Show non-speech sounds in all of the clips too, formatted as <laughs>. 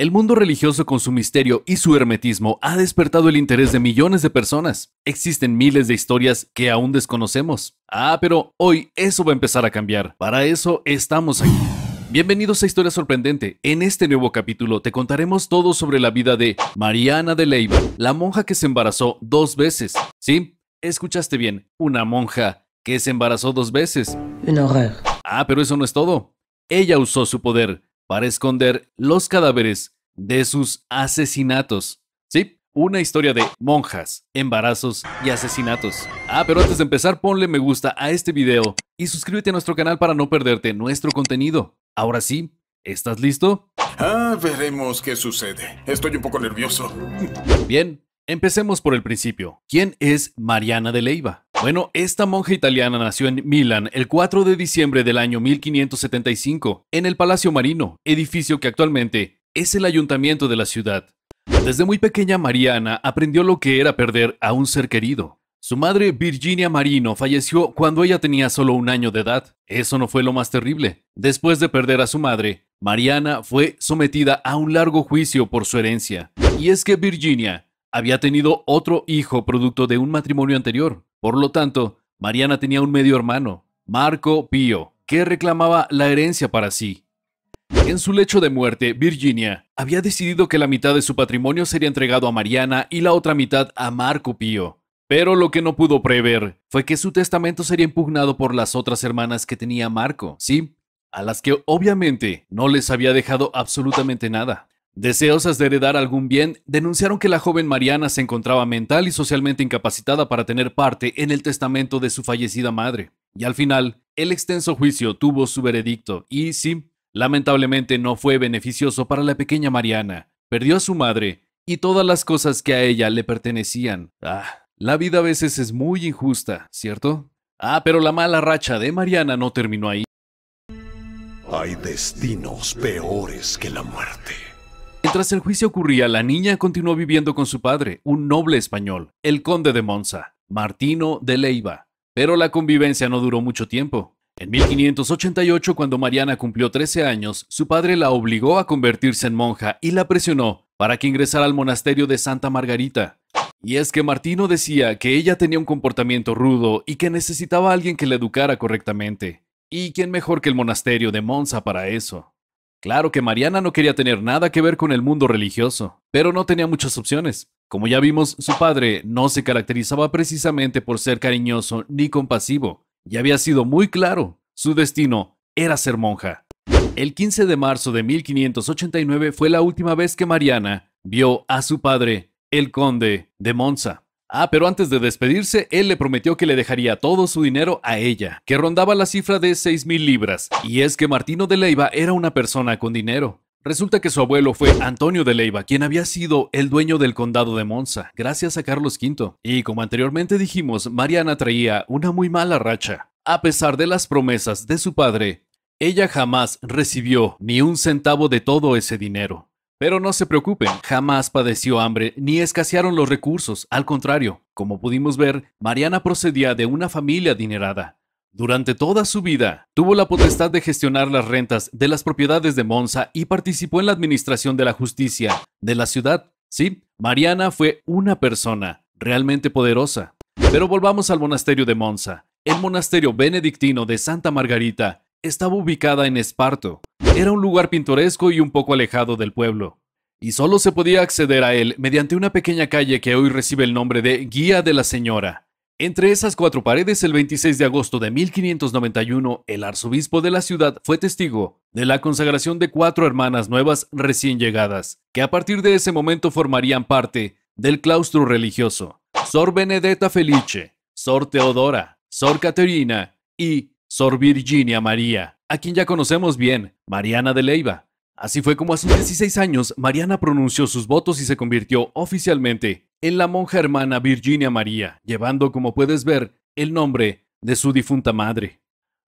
El mundo religioso con su misterio y su hermetismo ha despertado el interés de millones de personas. Existen miles de historias que aún desconocemos. Ah, pero hoy eso va a empezar a cambiar. Para eso estamos aquí. Bienvenidos a Historia Sorprendente. En este nuevo capítulo te contaremos todo sobre la vida de Mariana de Leyva, la monja que se embarazó dos veces. ¿Sí? Escuchaste bien, una monja que se embarazó dos veces. Un horror. Ah, pero eso no es todo. Ella usó su poder para esconder los cadáveres de sus asesinatos. Sí, una historia de monjas, embarazos y asesinatos. Ah, pero antes de empezar ponle me gusta a este video y suscríbete a nuestro canal para no perderte nuestro contenido. Ahora sí, ¿estás listo? Ah, veremos qué sucede. Estoy un poco nervioso. Bien, empecemos por el principio. ¿Quién es Mariana de Leiva? Bueno, esta monja italiana nació en Milán el 4 de diciembre del año 1575, en el Palacio Marino, edificio que actualmente es el ayuntamiento de la ciudad. Desde muy pequeña Mariana aprendió lo que era perder a un ser querido. Su madre, Virginia Marino, falleció cuando ella tenía solo un año de edad. Eso no fue lo más terrible. Después de perder a su madre, Mariana fue sometida a un largo juicio por su herencia. Y es que Virginia había tenido otro hijo producto de un matrimonio anterior, por lo tanto, Mariana tenía un medio hermano, Marco Pío, que reclamaba la herencia para sí. En su lecho de muerte, Virginia había decidido que la mitad de su patrimonio sería entregado a Mariana y la otra mitad a Marco Pío. Pero lo que no pudo prever fue que su testamento sería impugnado por las otras hermanas que tenía Marco, ¿sí? A las que obviamente no les había dejado absolutamente nada. Deseosas de heredar algún bien, denunciaron que la joven Mariana se encontraba mental y socialmente incapacitada para tener parte en el testamento de su fallecida madre. Y al final, el extenso juicio tuvo su veredicto y sí, lamentablemente no fue beneficioso para la pequeña Mariana. Perdió a su madre y todas las cosas que a ella le pertenecían. Ah, la vida a veces es muy injusta, ¿cierto? Ah, pero la mala racha de Mariana no terminó ahí. Hay destinos peores que la muerte. Tras el juicio ocurría, la niña continuó viviendo con su padre, un noble español, el conde de Monza, Martino de Leiva. Pero la convivencia no duró mucho tiempo. En 1588, cuando Mariana cumplió 13 años, su padre la obligó a convertirse en monja y la presionó para que ingresara al monasterio de Santa Margarita. Y es que Martino decía que ella tenía un comportamiento rudo y que necesitaba a alguien que la educara correctamente. ¿Y quién mejor que el monasterio de Monza para eso? Claro que Mariana no quería tener nada que ver con el mundo religioso, pero no tenía muchas opciones. Como ya vimos, su padre no se caracterizaba precisamente por ser cariñoso ni compasivo, y había sido muy claro, su destino era ser monja. El 15 de marzo de 1589 fue la última vez que Mariana vio a su padre, el conde de Monza. Ah, pero antes de despedirse, él le prometió que le dejaría todo su dinero a ella, que rondaba la cifra de 6 mil libras, y es que Martino de Leiva era una persona con dinero. Resulta que su abuelo fue Antonio de Leiva, quien había sido el dueño del condado de Monza, gracias a Carlos V. Y como anteriormente dijimos, Mariana traía una muy mala racha. A pesar de las promesas de su padre, ella jamás recibió ni un centavo de todo ese dinero. Pero no se preocupen, jamás padeció hambre ni escasearon los recursos, al contrario, como pudimos ver, Mariana procedía de una familia adinerada. Durante toda su vida, tuvo la potestad de gestionar las rentas de las propiedades de Monza y participó en la administración de la justicia de la ciudad. Sí, Mariana fue una persona realmente poderosa. Pero volvamos al monasterio de Monza. El monasterio benedictino de Santa Margarita estaba ubicada en Esparto, era un lugar pintoresco y un poco alejado del pueblo, y solo se podía acceder a él mediante una pequeña calle que hoy recibe el nombre de Guía de la Señora. Entre esas cuatro paredes, el 26 de agosto de 1591, el arzobispo de la ciudad fue testigo de la consagración de cuatro hermanas nuevas recién llegadas, que a partir de ese momento formarían parte del claustro religioso. Sor Benedetta Felice, Sor Teodora, Sor Caterina y Sor Virginia María a quien ya conocemos bien, Mariana de Leiva. Así fue como a sus 16 años, Mariana pronunció sus votos y se convirtió oficialmente en la monja hermana Virginia María, llevando, como puedes ver, el nombre de su difunta madre.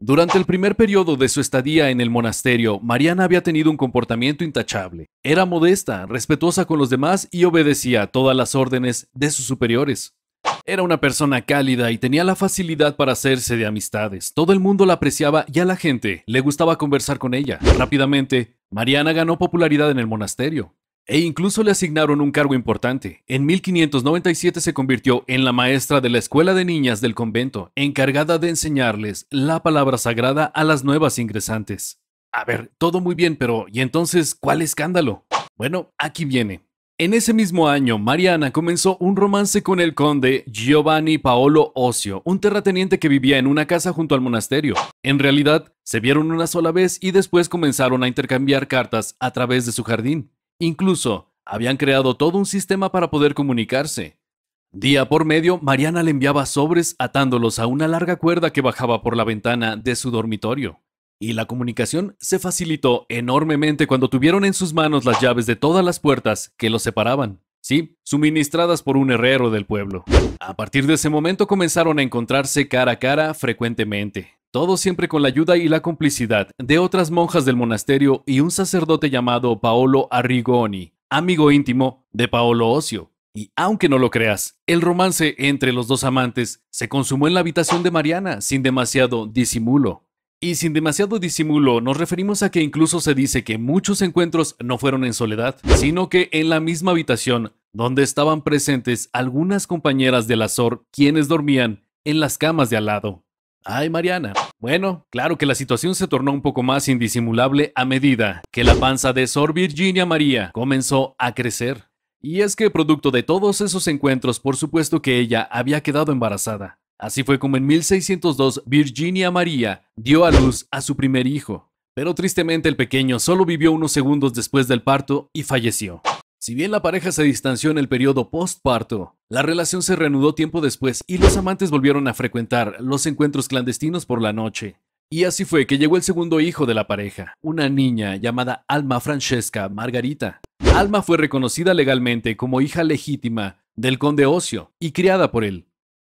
Durante el primer periodo de su estadía en el monasterio, Mariana había tenido un comportamiento intachable. Era modesta, respetuosa con los demás y obedecía todas las órdenes de sus superiores. Era una persona cálida y tenía la facilidad para hacerse de amistades. Todo el mundo la apreciaba y a la gente le gustaba conversar con ella. Rápidamente, Mariana ganó popularidad en el monasterio e incluso le asignaron un cargo importante. En 1597 se convirtió en la maestra de la escuela de niñas del convento, encargada de enseñarles la palabra sagrada a las nuevas ingresantes. A ver, todo muy bien, pero ¿y entonces cuál escándalo? Bueno, aquí viene. En ese mismo año, Mariana comenzó un romance con el conde Giovanni Paolo Ocio, un terrateniente que vivía en una casa junto al monasterio. En realidad, se vieron una sola vez y después comenzaron a intercambiar cartas a través de su jardín. Incluso, habían creado todo un sistema para poder comunicarse. Día por medio, Mariana le enviaba sobres atándolos a una larga cuerda que bajaba por la ventana de su dormitorio y la comunicación se facilitó enormemente cuando tuvieron en sus manos las llaves de todas las puertas que los separaban. Sí, suministradas por un herrero del pueblo. A partir de ese momento comenzaron a encontrarse cara a cara frecuentemente, todo siempre con la ayuda y la complicidad de otras monjas del monasterio y un sacerdote llamado Paolo Arrigoni, amigo íntimo de Paolo Ocio. Y aunque no lo creas, el romance entre los dos amantes se consumó en la habitación de Mariana sin demasiado disimulo. Y sin demasiado disimulo, nos referimos a que incluso se dice que muchos encuentros no fueron en soledad, sino que en la misma habitación, donde estaban presentes algunas compañeras del Azor quienes dormían en las camas de al lado. Ay, Mariana. Bueno, claro que la situación se tornó un poco más indisimulable a medida que la panza de Sor Virginia María comenzó a crecer. Y es que producto de todos esos encuentros, por supuesto que ella había quedado embarazada. Así fue como en 1602 Virginia María dio a luz a su primer hijo. Pero tristemente el pequeño solo vivió unos segundos después del parto y falleció. Si bien la pareja se distanció en el periodo postparto, la relación se reanudó tiempo después y los amantes volvieron a frecuentar los encuentros clandestinos por la noche. Y así fue que llegó el segundo hijo de la pareja, una niña llamada Alma Francesca Margarita. Alma fue reconocida legalmente como hija legítima del conde Ocio y criada por él.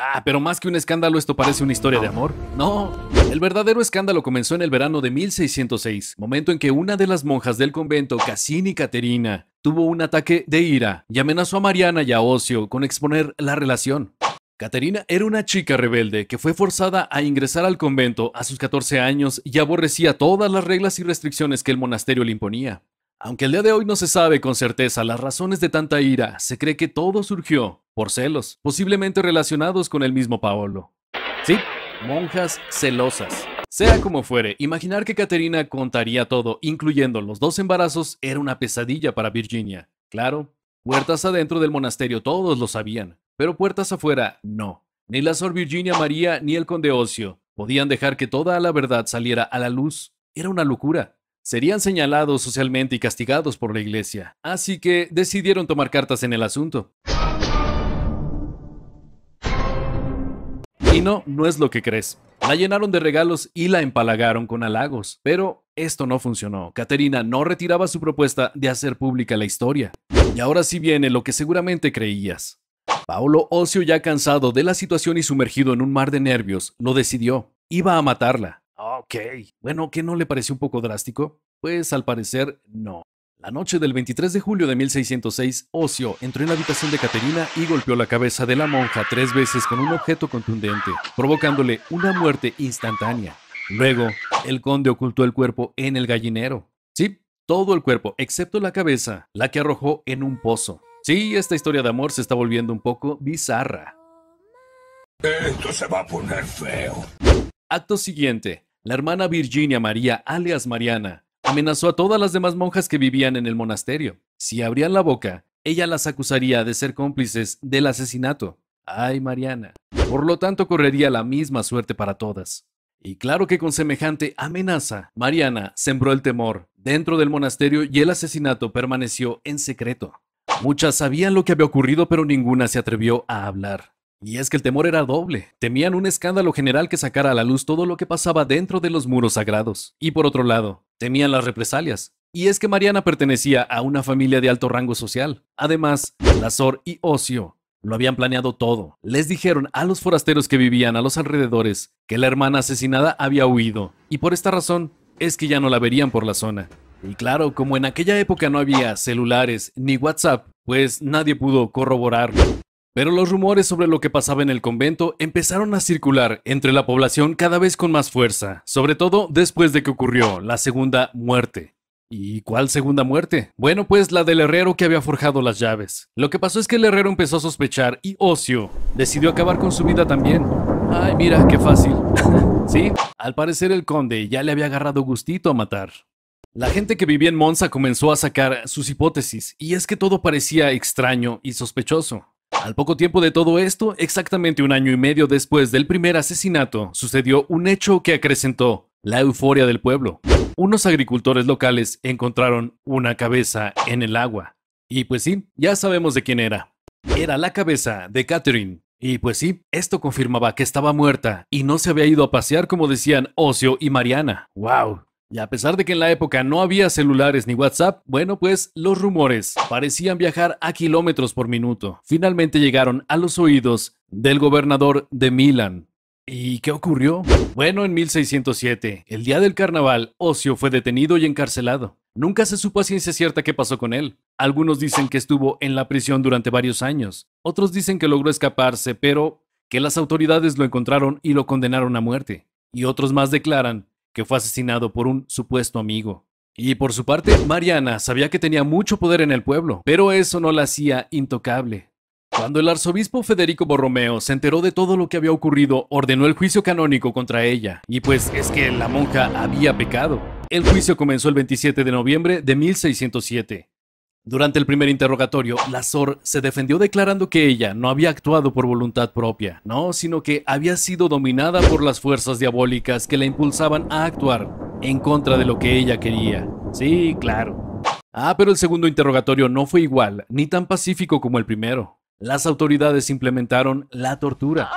Ah, pero más que un escándalo, esto parece una historia de amor. No, el verdadero escándalo comenzó en el verano de 1606, momento en que una de las monjas del convento, Cassini Caterina, tuvo un ataque de ira y amenazó a Mariana y a Ocio con exponer la relación. Caterina era una chica rebelde que fue forzada a ingresar al convento a sus 14 años y aborrecía todas las reglas y restricciones que el monasterio le imponía. Aunque el día de hoy no se sabe con certeza las razones de tanta ira, se cree que todo surgió por celos, posiblemente relacionados con el mismo Paolo. Sí, monjas celosas. Sea como fuere, imaginar que Caterina contaría todo, incluyendo los dos embarazos, era una pesadilla para Virginia. Claro, puertas adentro del monasterio todos lo sabían, pero puertas afuera no. Ni la Sor Virginia María ni el Conde Ocio podían dejar que toda la verdad saliera a la luz. Era una locura serían señalados socialmente y castigados por la iglesia, así que decidieron tomar cartas en el asunto. Y no, no es lo que crees. La llenaron de regalos y la empalagaron con halagos, pero esto no funcionó. Caterina no retiraba su propuesta de hacer pública la historia. Y ahora sí viene lo que seguramente creías. Paolo Ocio, ya cansado de la situación y sumergido en un mar de nervios, lo decidió. Iba a matarla. Ah, ok. Bueno, ¿qué no le pareció un poco drástico? Pues al parecer no. La noche del 23 de julio de 1606, Ocio entró en la habitación de Caterina y golpeó la cabeza de la monja tres veces con un objeto contundente, provocándole una muerte instantánea. Luego, el conde ocultó el cuerpo en el gallinero. Sí, todo el cuerpo, excepto la cabeza, la que arrojó en un pozo. Sí, esta historia de amor se está volviendo un poco bizarra. Esto se va a poner feo. Acto siguiente la hermana Virginia María, alias Mariana, amenazó a todas las demás monjas que vivían en el monasterio. Si abrían la boca, ella las acusaría de ser cómplices del asesinato. Ay, Mariana. Por lo tanto, correría la misma suerte para todas. Y claro que con semejante amenaza, Mariana sembró el temor dentro del monasterio y el asesinato permaneció en secreto. Muchas sabían lo que había ocurrido, pero ninguna se atrevió a hablar. Y es que el temor era doble. Temían un escándalo general que sacara a la luz todo lo que pasaba dentro de los muros sagrados. Y por otro lado, temían las represalias. Y es que Mariana pertenecía a una familia de alto rango social. Además, Lazor y Ocio lo habían planeado todo. Les dijeron a los forasteros que vivían a los alrededores que la hermana asesinada había huido. Y por esta razón es que ya no la verían por la zona. Y claro, como en aquella época no había celulares ni WhatsApp, pues nadie pudo corroborarlo. Pero los rumores sobre lo que pasaba en el convento empezaron a circular entre la población cada vez con más fuerza, sobre todo después de que ocurrió la segunda muerte. ¿Y cuál segunda muerte? Bueno, pues la del herrero que había forjado las llaves. Lo que pasó es que el herrero empezó a sospechar y Ocio decidió acabar con su vida también. Ay, mira, qué fácil. <laughs> sí, al parecer el conde ya le había agarrado gustito a matar. La gente que vivía en Monza comenzó a sacar sus hipótesis, y es que todo parecía extraño y sospechoso. Al poco tiempo de todo esto, exactamente un año y medio después del primer asesinato, sucedió un hecho que acrecentó la euforia del pueblo. Unos agricultores locales encontraron una cabeza en el agua. Y pues sí, ya sabemos de quién era. Era la cabeza de Catherine. Y pues sí, esto confirmaba que estaba muerta y no se había ido a pasear como decían Ocio y Mariana. ¡Wow! Y a pesar de que en la época no había celulares ni WhatsApp, bueno, pues los rumores parecían viajar a kilómetros por minuto. Finalmente llegaron a los oídos del gobernador de Milán. ¿Y qué ocurrió? Bueno, en 1607, el día del carnaval, Ocio fue detenido y encarcelado. Nunca se supo a ciencia cierta qué pasó con él. Algunos dicen que estuvo en la prisión durante varios años, otros dicen que logró escaparse, pero que las autoridades lo encontraron y lo condenaron a muerte. Y otros más declaran que fue asesinado por un supuesto amigo. Y por su parte, Mariana sabía que tenía mucho poder en el pueblo, pero eso no la hacía intocable. Cuando el arzobispo Federico Borromeo se enteró de todo lo que había ocurrido, ordenó el juicio canónico contra ella. Y pues es que la monja había pecado. El juicio comenzó el 27 de noviembre de 1607. Durante el primer interrogatorio, la SOR se defendió declarando que ella no había actuado por voluntad propia, no, sino que había sido dominada por las fuerzas diabólicas que la impulsaban a actuar en contra de lo que ella quería. Sí, claro. Ah, pero el segundo interrogatorio no fue igual, ni tan pacífico como el primero. Las autoridades implementaron la tortura.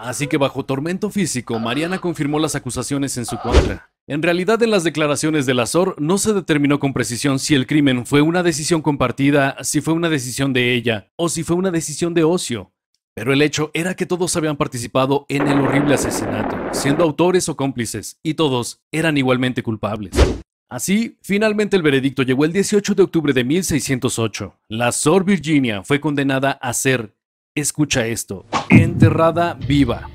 Así que bajo tormento físico, Mariana confirmó las acusaciones en su contra. En realidad, en las declaraciones de SOR no se determinó con precisión si el crimen fue una decisión compartida, si fue una decisión de ella o si fue una decisión de ocio. Pero el hecho era que todos habían participado en el horrible asesinato, siendo autores o cómplices, y todos eran igualmente culpables. Así, finalmente el veredicto llegó el 18 de octubre de 1608. SOR Virginia fue condenada a ser, escucha esto, enterrada viva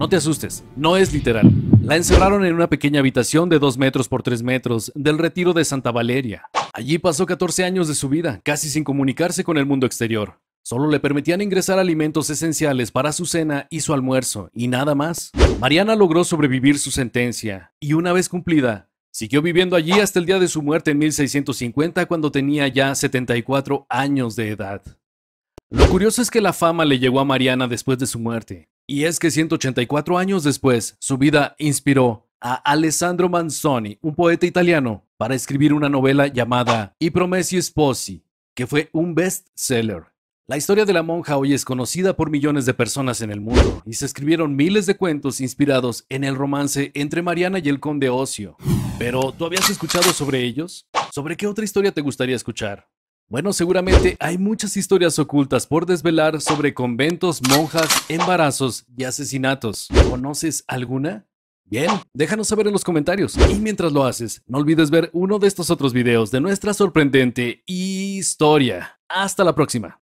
no te asustes, no es literal. La encerraron en una pequeña habitación de 2 metros por 3 metros del retiro de Santa Valeria. Allí pasó 14 años de su vida, casi sin comunicarse con el mundo exterior. Solo le permitían ingresar alimentos esenciales para su cena y su almuerzo, y nada más. Mariana logró sobrevivir su sentencia, y una vez cumplida, Siguió viviendo allí hasta el día de su muerte en 1650 cuando tenía ya 74 años de edad. Lo curioso es que la fama le llegó a Mariana después de su muerte, y es que 184 años después, su vida inspiró a Alessandro Manzoni, un poeta italiano, para escribir una novela llamada I Promessi Sposi, que fue un bestseller. La historia de la monja hoy es conocida por millones de personas en el mundo y se escribieron miles de cuentos inspirados en el romance entre Mariana y el conde Ocio. Pero, ¿tú habías escuchado sobre ellos? ¿Sobre qué otra historia te gustaría escuchar? Bueno, seguramente hay muchas historias ocultas por desvelar sobre conventos, monjas, embarazos y asesinatos. ¿Conoces alguna? Bien, déjanos saber en los comentarios. Y mientras lo haces, no olvides ver uno de estos otros videos de nuestra sorprendente historia. Hasta la próxima.